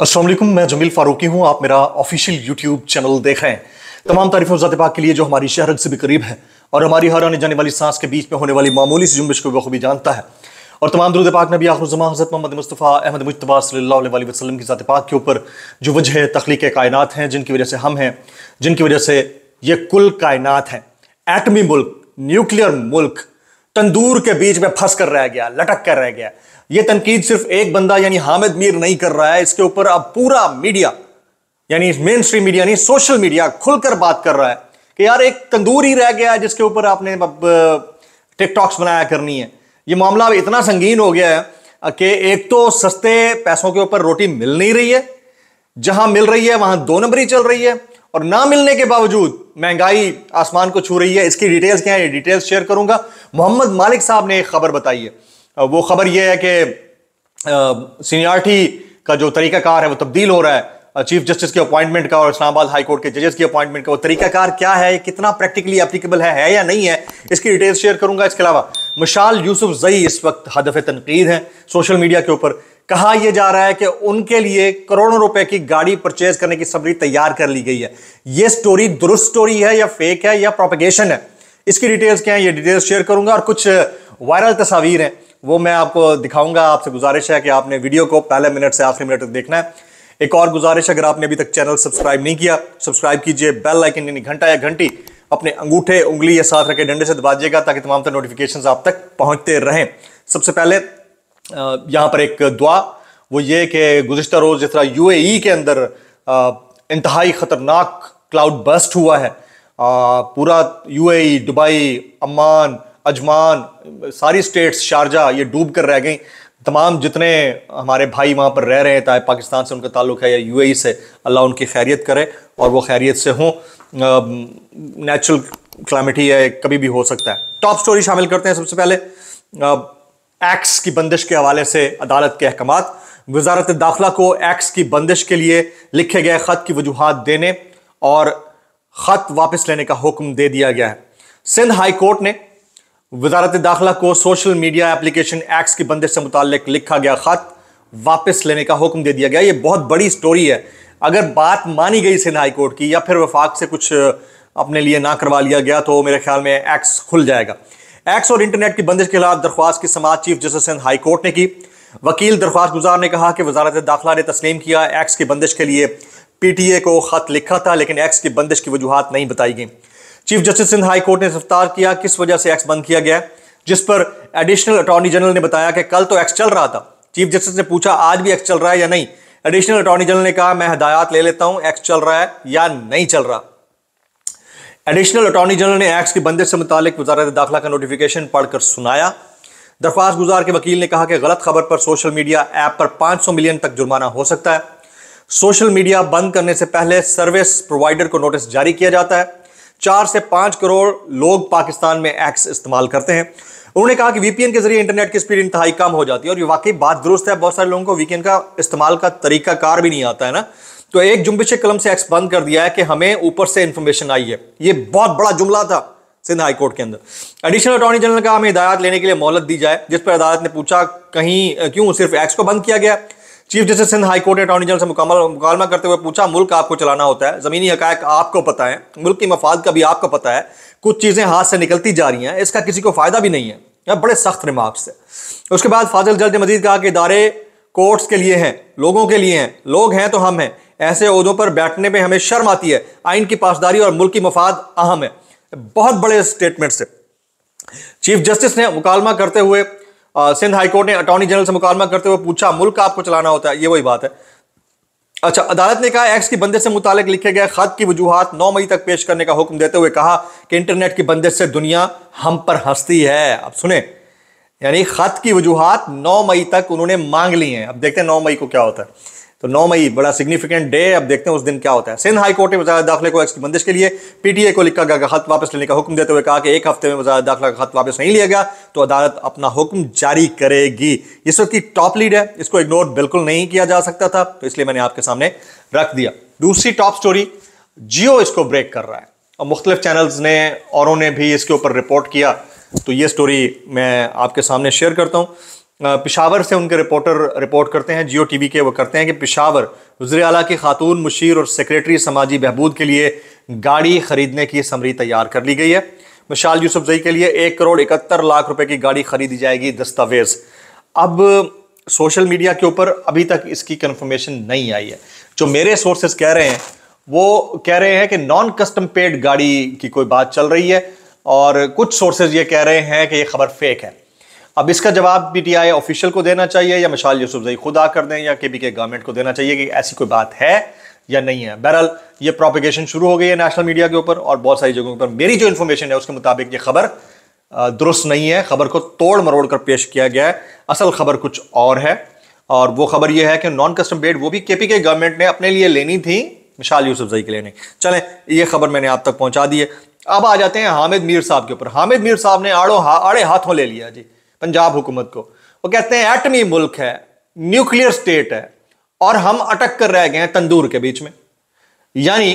असलम मैं जमील फारूकी हूँ आप मेरा ऑफिशियल यूट्यूब चैनल देख रहे हैं तमाम तारीफ और पाक के लिए जो हमारी शहरत से भी करीब है और हमारी हर आने जाने वाली सांस के बीच में होने वाली मामूली सी जुम्बिश को बखूबी जानता है और तमाम दुरुद पाक नबी जमा हज़रत मोहम्मद मुस्तफ़ा अहमद मुशतबा सल्ला वसलम की ज़ात पाक के ऊपर जो वजह तख्लीक कायनत हैं जिनकी वजह से हम हैं जिनकी वजह से ये कुल कायनत हैं एटमी मुल्क न्यूक्लियर मुल्क तंदूर के बीच में फंस कर रह गया लटक कर रह गया यह तनकीद सिर्फ एक बंदा यानी हामिद मीर नहीं कर रहा है इसके ऊपर अब पूरा मीडिया यानी मेन स्ट्रीम मीडिया यानी सोशल मीडिया खुलकर बात कर रहा है कि यार एक तंदूर ही रह गया है जिसके ऊपर आपने अब टिकटॉक्स बनाया करनी है ये मामला अब इतना संगीन हो गया है कि एक तो सस्ते पैसों के ऊपर रोटी मिल नहीं रही है जहां मिल रही है वहां दो नंबरी चल रही है और ना मिलने के बावजूद महंगाई आसमान को छू रही है इसकी डिटेल्स क्या है डिटेल्स शेयर करूंगा मोहम्मद मालिक साहब ने एक खबर बताई है वो खबर यह है कि सीनियरिटी का जो तरीकाकार है वो तब्दील हो रहा है चीफ जस्टिस के अपॉइंटमेंट का और इस्लामाबाद हाई कोर्ट के जजेस की अपॉइंटमेंट का वो तरीकाकार क्या है कितना प्रैक्टिकली एप्लीकेबल है, है या नहीं है इसकी डिटेल्स शेयर करूंगा इसके अलावा मशाल यूसुफ जई इस वक्त हदफ तनकीद है सोशल मीडिया के ऊपर कहा यह जा रहा है कि उनके लिए करोड़ों रुपए की गाड़ी परचेज करने की सबरी तैयार कर ली गई है यह स्टोरी दुरुस्त स्टोरी है या फेक है या प्रोपिगेशन है इसकी डिटेल्स क्या है ये डिटेल्स शेयर करूंगा और कुछ वायरल तस्वीर हैं वो मैं आपको दिखाऊंगा आपसे गुजारिश है कि आपने वीडियो को पहले मिनट से आखिरी मिनट तक देखना है एक और गुजारिश अगर आपने अभी तक चैनल सब्सक्राइब नहीं किया सब्सक्राइब कीजिए बेल आइकन यानी घंटा या घंटी अपने अंगूठे उंगली या साथ रखे डंडे से दबाजिएगा ताकि तमाम तरह नोटिफिकेशन आप तक पहुंचते रहें सबसे पहले यहाँ पर एक दुआ वो ये कि गुजशत रोज़ जिस तरह यू के अंदर इंतहाई ख़तरनाक क्लाउड बस्ट हुआ है आ, पूरा यू दुबई अमान अजमान सारी स्टेट्स शारजा ये डूब कर रह गई तमाम जितने हमारे भाई वहाँ पर रह रहे हैं चाहे पाकिस्तान से उनका ताल्लुक है या यू से अल्लाह उनकी खैरियत करे और वो खैरियत से हों नेचुरल क्लामिटी है कभी भी हो सकता है टॉप स्टोरी शामिल करते हैं सबसे पहले आ, एक्स की बंदिश के हवाले से अदालत के अहकाम वजारत दाखिला को एक्स की बंदिश के लिए लिखे गए ख़त की वजूहत देने और ख़त वापस लेने का हुक्म दे दिया गया है सिंध हाई कोर्ट ने वजारत दाखिला को सोशल मीडिया एप्लीकेशन एक्स की बंदिश से मुतल लिखा गया ख़त वापस लेने का हुक्म दे दिया गया ये बहुत बड़ी स्टोरी है अगर बात मानी गई सिंध हाई कोर्ट की या फिर वफाक से कुछ अपने लिए ना करवा लिया गया तो मेरे ख्याल में एक्स खुल जाएगा एक्स और इंटरनेट की बंदिश के खिलाफ दरख्वास्त की समाज chief justice Sindh high court ने की वकील दरख्वास्त गुजार ने कहा कि वजारत दाखिला ने तस्लीम किया एक्स की बंदिश के लिए पीटीए को खत लिखा था लेकिन एक्स की बंदिश की वजूहत नहीं बताई गई chief justice Sindh high court ने गिरफ्तार किया किस वजह से एक्स बंद किया गया जिस पर एडिशनल अटॉर्नी जनरल ने बताया कि कल तो एक्स चल रहा था चीफ जस्टिस ने पूछा आज भी एक्स चल रहा है या नहीं एडिशनल अटॉर्नी जनरल ने कहा मैं हदायत ले लेता हूं एक्स चल रहा है या नहीं चल रहा एडिशनल अटॉर्नी जनरल ने एक्ट की बंदिश से मुतालिक वजारत दाखिला का नोटिफिकेशन पढ़कर सुनाया दरख्वास्त गुजार के वकील ने कहा कि गलत खबर पर सोशल मीडिया ऐप पर 500 मिलियन तक जुर्माना हो सकता है सोशल मीडिया बंद करने से पहले सर्विस प्रोवाइडर को नोटिस जारी किया जाता है चार से पाँच करोड़ लोग पाकिस्तान में एक्स इस्तेमाल करते हैं उन्होंने कहा कि वीपीएन के जरिए इंटरनेट की स्पीड इंतहाई कम हो जाती है और ये वाकई बात दुरुस्त है बहुत सारे लोगों को वीकेंड का इस्तेमाल का तरीका कार भी नहीं आता है ना तो एक जुम्बिश कलम से एक्स बंद कर दिया है कि हमें ऊपर से इंफॉर्मेशन आई है ये बहुत बड़ा जुमला था सिंध हाई कोर्ट के अंदर एडिशनल अटॉर्नी जनरल का हमें हिदायत लेने के लिए मोहलत दी जाए जिस पर अदालत ने पूछा कहीं क्यों सिर्फ एक्स को बंद किया गया chief justice Sindh high court ने अटॉर्नी जनरल से मुकामल मुकालमा करते हुए पूछा मुल्क आपको चलाना होता है ज़मीनी हकायक आपको पता है मुल्क के मफाद का भी आपको पता है कुछ चीज़ें हाथ से निकलती जा रही हैं इसका किसी को फ़ायदा भी नहीं है बड़े सख्त रिमार्क्स है उसके बाद फाजिल जज ने मजीद कहा कि इदारे कोर्ट्स के लिए हैं लोगों के लिए हैं लोग हैं तो हम हैं ऐसे अहदों पर बैठने में हमें शर्म आती है आइन की पासदारी और मुल्क की मफाद अहम है बहुत बड़े स्टेटमेंट से चीफ जस्टिस ने मुकालमा करते हुए सिंध हाईकोर्ट ने अटॉर्नी जनरल से मुकालमा करते हुए पूछा मुल्क आपको चलाना होता है ये वही बात है अच्छा अदालत ने कहा एक्स की बंदिश से मुतालिक लिखे गए खत की वजूहत 9 मई तक पेश करने का हुक्म देते हुए कहा कि इंटरनेट की बंदिश से दुनिया हम पर हंसती है अब सुने यानी खत की वजूहत 9 मई तक उन्होंने मांग ली हैं अब देखते हैं 9 मई को क्या होता है तो 9 मई बड़ा सिग्निफिकेंट डे अब देखते हैं उस दिन क्या होता है सिंध हाई कोर्ट ने वजारत दाखिले को एक्स बंदिश के लिए पीटीए को लिखा गया खत वापस लेने का हुक्म देते हुए कहा कि एक हफ्ते में वजारत दाखिला का खत वापस नहीं लिया गया तो अदालत अपना हुक्म जारी करेगी इस वक्त की टॉप लीड है इसको इग्नोर बिल्कुल नहीं किया जा सकता था तो इसलिए मैंने आपके सामने रख दिया दूसरी टॉप स्टोरी जियो इसको ब्रेक कर रहा है और मुख्तलिफ चैनल्स ने औरों ने भी इसके ऊपर रिपोर्ट किया तो ये स्टोरी मैं आपके सामने शेयर करता हूँ पिशावर से उनके रिपोर्टर रिपोर्ट करते हैं जियो टीवी के वो करते हैं कि पिशावर वजर अला की खातून मुशीर और सेक्रेटरी समाजी बहबूद के लिए गाड़ी खरीदने की समरी तैयार कर ली गई है मशाल जई के लिए एक करोड़ इकहत्तर लाख रुपए की गाड़ी खरीदी जाएगी दस्तावेज़ अब सोशल मीडिया के ऊपर अभी तक इसकी कन्फर्मेशन नहीं आई है जो मेरे सोर्सेज कह रहे हैं वो कह रहे हैं कि नॉन कस्टम पेड गाड़ी की कोई बात चल रही है और कुछ सोर्सेज ये कह रहे हैं कि ये खबर फेक है अब इसका जवाब पी टी आई ऑफिशियल को देना चाहिए या मिशाल यूसुफजई खुद आकर कर दें या के पी के गवर्नमेंट को देना चाहिए कि ऐसी कोई बात है या नहीं है बहरहाल ये प्रोपिगेशन शुरू हो गई है नेशनल मीडिया के ऊपर और बहुत सारी जगहों पर मेरी जो इन्फॉर्मेशन है उसके मुताबिक ये खबर दुरुस्त नहीं है खबर को तोड़ मरोड़ कर पेश किया गया है असल खबर कुछ और है और वो खबर ये है कि नॉन कस्टम बेड वो भी के पी के गवर्नमेंट ने अपने लिए लेनी थी मिशाल यूसुफजई के लिए नहीं चलें ये खबर मैंने आप तक पहुँचा दी है अब आ जाते हैं हामिद मीर साहब के ऊपर हामिद मीर साहब ने आड़ो हा आड़े हाथों ले लिया जी पंजाब हुकूमत को वो कहते हैं एटमी मुल्क है न्यूक्लियर स्टेट है और हम अटक कर रह गए हैं तंदूर के बीच में यानी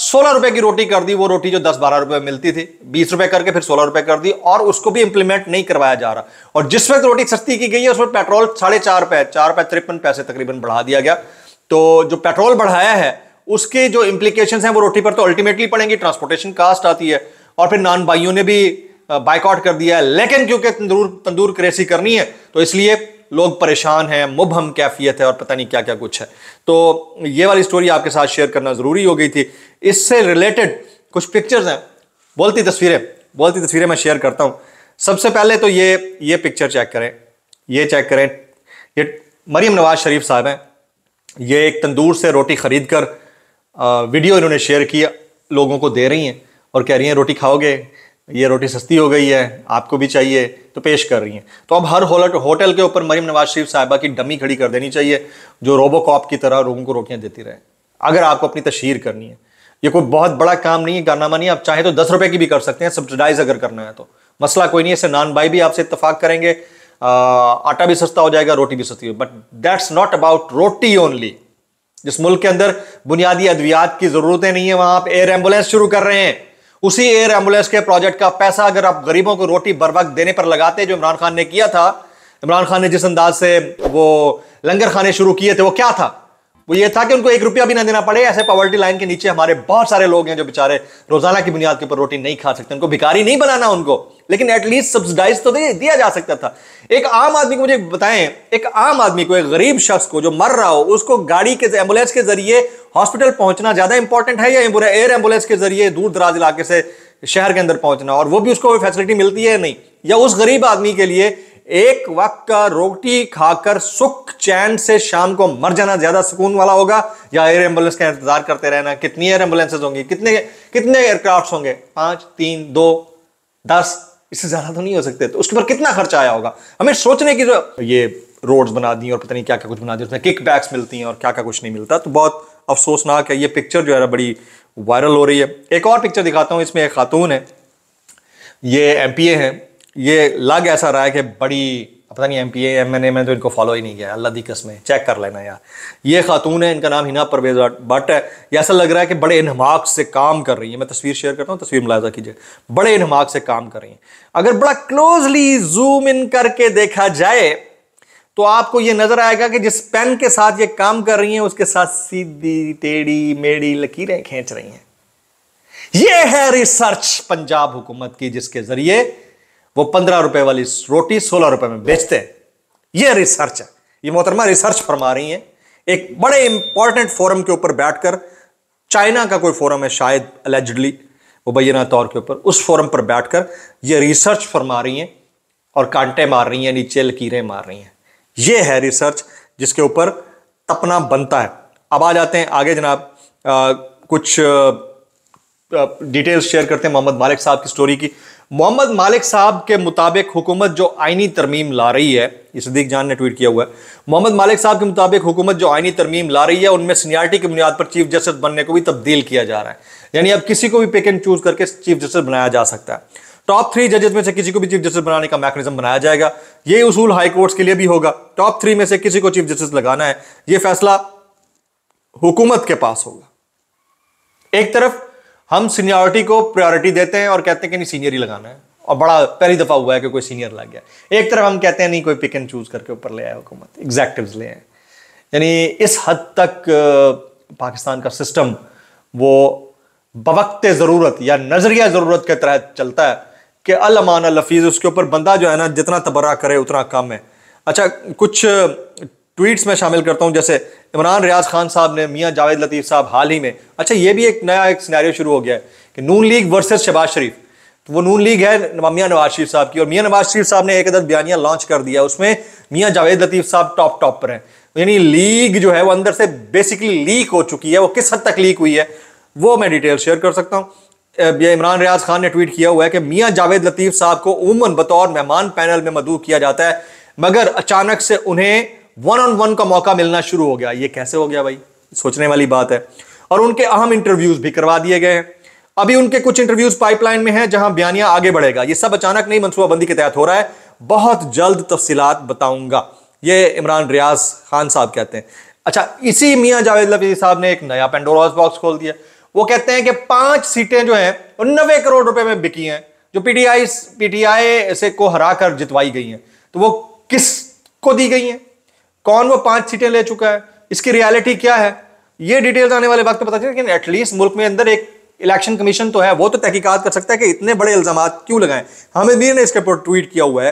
सोलह रुपए की रोटी कर दी वो रोटी जो दस बारह रुपए मिलती थी बीस रुपए करके फिर सोलह रुपए कर दी और उसको भी इंप्लीमेंट नहीं करवाया जा रहा और जिस वक्त रोटी सस्ती की गई है उस पेट्रोल साढ़े चार रुपए चार रुपए तिरपन पैसे तकरीबन बढ़ा दिया गया तो जो पेट्रोल बढ़ाया है उसके जो इम्प्लीकेशन हैं वो रोटी पर तो अल्टीमेटली पड़ेंगी ट्रांसपोर्टेशन कास्ट आती है और फिर नान भाइयों ने भी बाइकआउट कर दिया लेकिन क्योंकि तंदूर तंदूर क्रेसी करनी है तो इसलिए लोग परेशान हैं मुबहम कैफियत है और पता नहीं क्या क्या कुछ है तो ये वाली स्टोरी आपके साथ शेयर करना ज़रूरी हो गई थी इससे रिलेटेड कुछ पिक्चर्स हैं बोलती तस्वीरें बोलती तस्वीरें मैं शेयर करता हूँ सबसे पहले तो ये ये पिक्चर चेक करें ये चेक करें ये मरीम नवाज शरीफ साहब हैं ये एक तंदूर से रोटी ख़रीद कर वीडियो इन्होंने शेयर किया लोगों को दे रही हैं और कह रही हैं रोटी खाओगे ये रोटी सस्ती हो गई है आपको भी चाहिए तो पेश कर रही हैं तो अब हर होलट होटल के ऊपर मरीम नवाज शरीफ साहिबा की डमी खड़ी कर देनी चाहिए जो रोबोकॉप की तरह लोगों को रोटियां देती रहे अगर आपको अपनी तशहर करनी है ये कोई बहुत बड़ा काम नहीं है कारनामा नहीं आप चाहें तो दस रुपए की भी कर सकते हैं सब्सिडाइज अगर करना है तो मसला कोई नहीं है नान भाई भी आपसे इतफाक करेंगे आटा भी सस्ता हो जाएगा रोटी भी सस्ती हो but that's not about roti only जिस मुल्क के अंदर बुनियादी अद्वियात की ज़रूरतें नहीं है वहाँ आप एयर एम्बुलेंस शुरू कर रहे हैं उसी एयर एम्बुलेंस के प्रोजेक्ट का पैसा अगर आप गरीबों को रोटी बर वक्त देने पर लगाते जो इमरान खान ने किया था इमरान खान ने जिस अंदाज से वो लंगर खाने शुरू किए थे वो क्या था वो ये था कि उनको एक रुपया भी ना देना पड़े ऐसे पॉवर्टी लाइन के नीचे हमारे बहुत सारे लोग हैं जो बेचारे रोजाना की बुनियाद के ऊपर रोटी नहीं खा सकते उनको भिखारी नहीं बनाना उनको लेकिन एटलीस्ट सब्सिडाइज तो दिया जा सकता था एक आम आदमी को मुझे बताएं एक आम आदमी को एक गरीब शख्स को जो मर रहा हो उसको गाड़ी के एम्बुलेंस के जरिए हॉस्पिटल पहुंचना ज्यादा इंपॉर्टेंट है या एयर एम्बुलेंस के जरिए दूर दराज इलाके से शहर के अंदर पहुंचना और वो भी उसको फैसिलिटी मिलती है नहीं या उस गरीब आदमी के लिए एक वक्त का रोटी खाकर सुख चैन से शाम को मर जाना ज्यादा सुकून वाला होगा या एयर एम्बुलेंस का इंतजार करते रहना कितनी एयर एम्बुलेंसेज होंगी कितने कितने एयरक्राफ्ट होंगे पांच तीन दो दस इससे ज्यादा तो नहीं हो सकते तो उसके ऊपर कितना खर्चा आया होगा हमें सोचने की जो ये रोड्स बना दी और पता नहीं क्या क्या कुछ बना दी उसमें किक बैक्स मिलती हैं और क्या क्या कुछ नहीं मिलता तो बहुत अफसोसनाक है ये पिक्चर जो है बड़ी वायरल हो रही है एक और पिक्चर दिखाता हूँ इसमें एक खातून है ये एम हैं ये लग ऐसा रहा है कि बड़ी पता नहीं M P M N A में तो इनको फॉलो ही नहीं किया अल्लाह दी कस्में चेक कर लेना यार ये खातून है इनका नाम हिना परवेज बट है ये ऐसा लग रहा है कि बड़े इनहमाक से काम कर रही है मैं तस्वीर शेयर करता हूँ तस्वीर मुलाजा कीजिए बड़े इनहमाक से काम कर रही हैं अगर बड़ा क्लोजली जूम इन करके देखा जाए तो आपको ये नजर आएगा कि जिस पेन के साथ ये काम कर रही हैं उसके साथ सीधी टेढ़ी मेढ़ी लकीरें खींच रही हैं ये है रिसर्च पंजाब हुकूमत की जिसके जरिए वो पंद्रह रुपए वाली रोटी सोलह रुपए में बेचते हैं ये रिसर्च है ये मोहतरमा रिसर्च फरमा रही है एक बड़े इंपॉर्टेंट फोरम के ऊपर बैठकर चाइना का कोई फोरम है शायद अलेजली मुबैना तौर के ऊपर उस फोरम पर बैठकर ये रिसर्च फरमा रही हैं और कांटे मार रही हैं नीचे लकीरें मार रही हैं ये है रिसर्च जिसके ऊपर तपना बनता है अब आ जाते हैं आगे जनाब कुछ डिटेल्स शेयर करते हैं मोहम्मद मालिक साहब की स्टोरी की मोहम्मद मालिक साहब के मुताबिक हुकूमत जो आईनी तरमीम ला रही है ये सदीक जान ने ट्वीट किया हुआ है मोहम्मद मालिक साहब के मुताबिक हुकूमत जो आईनी तरमीम ला रही है उनमें सीनियरिटी की बुनियाद पर चीफ जस्टिस बनने को भी तब्दील किया जा रहा है यानी अब किसी को भी पिक एंड चूज करके चीफ जस्टिस बनाया जा सकता है टॉप थ्री जजेस में से किसी को भी चीफ जस्टिस बनाने का मैकेनिज्म बनाया जाएगा ये उसूल हाई कोर्ट्स के लिए भी होगा टॉप थ्री में से किसी को चीफ जस्टिस लगाना है ये फैसला हुकूमत के पास होगा एक तरफ हम सीनियरिटी को प्रायोरिटी देते हैं और कहते हैं कि नहीं सीनियर ही लगाना है और बड़ा पहली दफ़ा हुआ है कि कोई सीनियर लग गया एक तरफ हम कहते हैं नहीं कोई पिक एंड चूज करके ऊपर ले आए हुकूमत एग्जैक्टिव ले आए यानी इस हद तक पाकिस्तान का सिस्टम वो बवक्त ज़रूरत या नज़रिया ज़रूरत के तहत चलता है कि अलमान लफीज़ उसके ऊपर बंदा जो है ना जितना तबरा करे उतना कम है अच्छा कुछ ट्वीट्स में शामिल करता हूँ जैसे इमरान रियाज खान साहब ने मियाँ जावेद लतीफ़ साहब हाल ही में अच्छा ये भी एक नया एक सिनेरियो शुरू हो गया है कि नून लीग वर्सेस शहबाज शरीफ तो वो नून लीग है मियाँ नवाज शरीफ साहब की और मियाँ नवाज शरीफ साहब ने एक अदर बयानिया लॉन्च कर दिया उसमें मियाँ जावेद लतीफ़ साहब टॉप टॉप पर हैं यानी लीग जो है वो अंदर से बेसिकली लीक हो चुकी है वो किस हद तक लीक हुई है वो मैं डिटेल शेयर कर सकता हूँ ये इमरान रियाज खान ने ट्वीट किया हुआ है कि मियाँ जावेद लतीफ़ साहब को उमन बतौर मेहमान पैनल में मदू किया जाता है मगर अचानक से उन्हें वन ऑन वन का मौका मिलना शुरू हो गया ये कैसे हो गया भाई सोचने वाली बात है और उनके अहम इंटरव्यूज भी करवा दिए गए हैं अभी उनके कुछ इंटरव्यूज पाइपलाइन में हैं जहां बयानिया आगे बढ़ेगा ये सब अचानक नहीं मनसूबाबंदी के तहत हो रहा है बहुत जल्द तफसीत बताऊंगा ये इमरान रियाज खान साहब कहते हैं अच्छा इसी मियाँ जावेद लफी साहब ने एक नया पेंडोरास बॉक्स खोल दिया वो कहते हैं कि पांच सीटें जो हैं नब्बे करोड़ रुपए में बिकी हैं जो पीटीआई पीटीआई से को हरा कर जितवाई गई हैं तो वो किस को दी गई हैं कौन वो पांच सीटें ले चुका है इसकी रियलिटी क्या है ये डिटेल्स आने वाले वक्त पता चले लेकिन एटलीस्ट मुल्क में अंदर एक इलेक्शन कमीशन तो है वो तो तहकीकत कर सकता है कि इतने बड़े इल्जाम क्यों लगाए हमें मीर ने इसके ऊपर ट्वीट किया हुआ है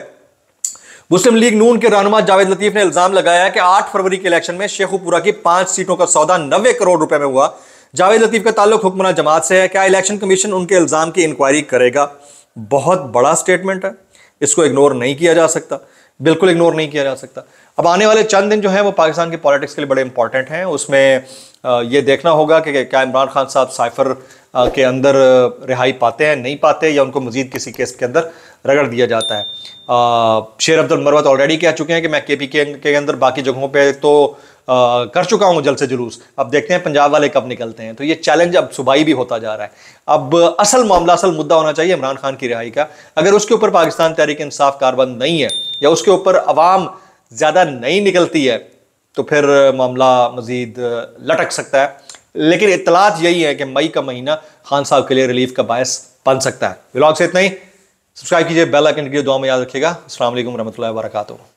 मुस्लिम लीग नून के रहनुमा जावेद लतीफ ने इल्जाम लगाया कि 8 फरवरी के इलेक्शन में शेखुपुरा की पांच सीटों का सौदा नब्बे करोड़ रुपए में हुआ जावेद लतीफ का ताल्लुक हुक्मरान जमात से है क्या इलेक्शन कमीशन उनके इल्ज़ाम की इंक्वायरी करेगा बहुत बड़ा स्टेटमेंट है इसको इग्नोर नहीं किया जा सकता बिल्कुल इग्नोर नहीं किया जा सकता अब आने वाले चंद दिन जो है वो पाकिस्तान की पॉलिटिक्स के लिए बड़े इंपॉर्टेंट हैं उसमें ये देखना होगा कि क्या इमरान खान साहब साइफर के अंदर रिहाई पाते हैं नहीं पाते या उनको मजीद किसी केस के अंदर रगड़ दिया जाता है शेर अब्दुल मरवत ऑलरेडी कह चुके हैं कि मैं के पी के, के अंदर बाकी जगहों पर तो आ, कर चुका हूँ जल्द से जुलूस अब देखते हैं पंजाब वाले कब निकलते हैं तो ये चैलेंज अब सुबाई भी होता जा रहा है अब असल मामला असल मुद्दा होना चाहिए इमरान खान की रिहाई का अगर उसके ऊपर पाकिस्तान तहरीक इंसाफ कारबंद नहीं है या उसके ऊपर अवाम ज़्यादा नहीं निकलती है तो फिर मामला मज़ीद लटक सकता है लेकिन इतलात यही है कि मई का महीना खान साहब के लिए रिलीफ का बायस बन सकता है ब्लॉग से इतना ही सब्सक्राइब कीजिए बेल आइकन के दुआ में याद रखिएगा असल वरहमल वर्का